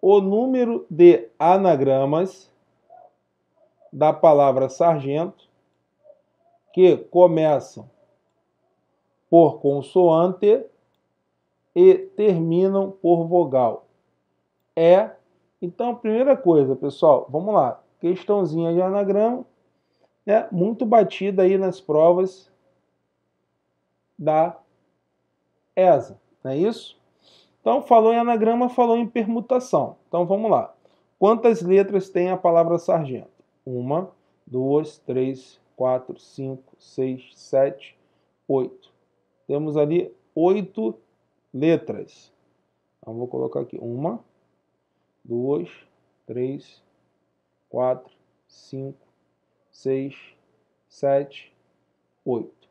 o número de anagramas da palavra sargento que começam por consoante e terminam por vogal. É. Então, primeira coisa, pessoal, vamos lá. Questãozinha de anagrama, né? Muito batida aí nas provas da ESA, não é isso? Então, falou em anagrama, falou em permutação. Então, vamos lá. Quantas letras tem a palavra sargento? Uma, duas, três, quatro, cinco, seis, sete, oito. Temos ali oito letras. Então, vou colocar aqui. Uma, duas, três, quatro, cinco, seis, sete, oito.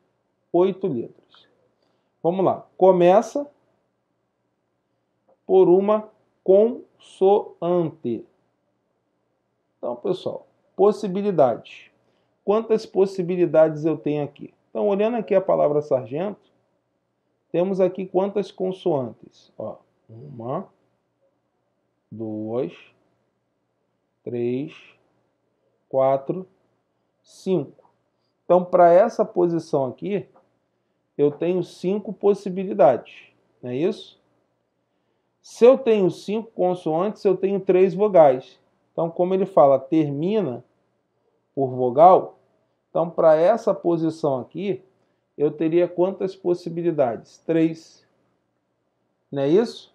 Oito letras. Vamos lá. Começa por uma consoante. Então, pessoal, possibilidades. Quantas possibilidades eu tenho aqui? Então, olhando aqui a palavra sargento, temos aqui quantas consoantes? Ó, uma, duas, três, quatro, cinco. Então, para essa posição aqui, eu tenho cinco possibilidades, não é isso? Se eu tenho cinco consoantes, eu tenho três vogais. Então, como ele fala termina por vogal, então para essa posição aqui, eu teria quantas possibilidades? Três. Não é isso?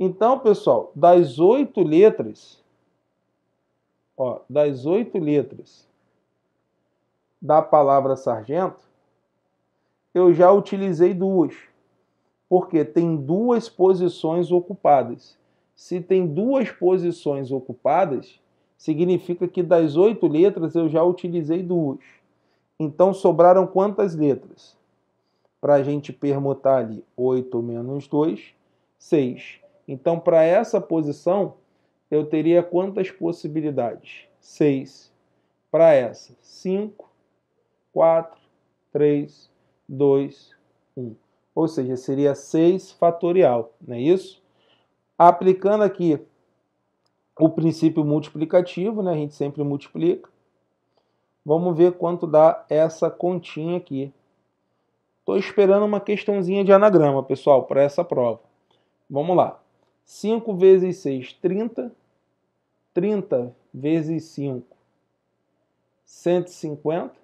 Então, pessoal, das oito letras, ó, das oito letras da palavra sargento, eu já utilizei duas porque tem duas posições ocupadas. Se tem duas posições ocupadas, significa que das oito letras eu já utilizei duas. Então sobraram quantas letras? Para a gente permutar ali 8 menos 2, 6. Então, para essa posição, eu teria quantas possibilidades? 6. Para essa, 5, 4, 3, 2, 1 ou seja, seria 6 fatorial, não é isso? Aplicando aqui o princípio multiplicativo, né? a gente sempre multiplica, vamos ver quanto dá essa continha aqui. Estou esperando uma questãozinha de anagrama, pessoal, para essa prova. Vamos lá. 5 vezes 6, 30. 30 vezes 5, 150.